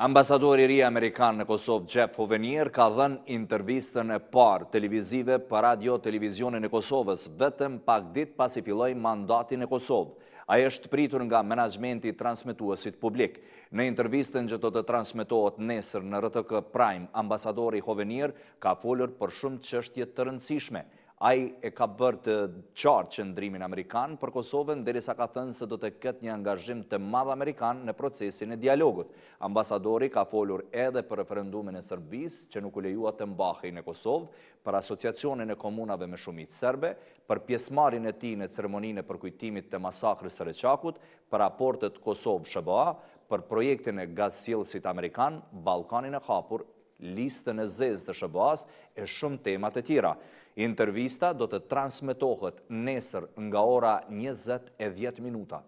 Ambasadori ri Amerikanë në Kosovë, Jeff Hovenier, ka dhenë intervistën e parë televizive për radio televizionin e Kosovës, vetëm pak dit pas i filloj mandatin e Kosovë. A e është pritur nga menajmenti transmituasit publik. Në intervistën që të të nesër në RTK Prime, ambasadori Hovenier ka folër për shumë qështje të rëndësishme. Ai e ka bërë të qartë qëndrimin Amerikan për Kosovën, derisa ka thënë se do të këtë një angazhim të madhë Amerikan në procesin e dialogut. Ambasadori ka folur edhe për referendumin e Sërbis, që nuk u lejua të mbahej në Kosovë, për asociacionin e komunave me shumit Sërbe, për pjesmarin e ti në ceremonin për përkujtimit të masakrës Sërëqakut, për raportet Kosovë-Shëbëa, për projektin e gazilësit Amerikan, Balkanin e Hapur listën e zezë të shëbëas e shumë temat e tjera. Intervista do të transmitohet nesër nga ora 20 e 10 minuta.